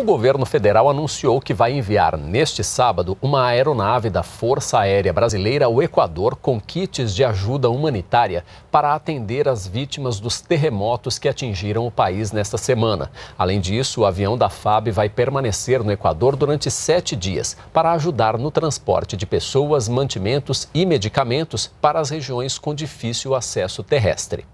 O governo federal anunciou que vai enviar neste sábado uma aeronave da Força Aérea Brasileira ao Equador com kits de ajuda humanitária para atender as vítimas dos terremotos que atingiram o país nesta semana. Além disso, o avião da FAB vai permanecer no Equador durante sete dias para ajudar no transporte de pessoas, mantimentos e medicamentos para as regiões com difícil acesso terrestre.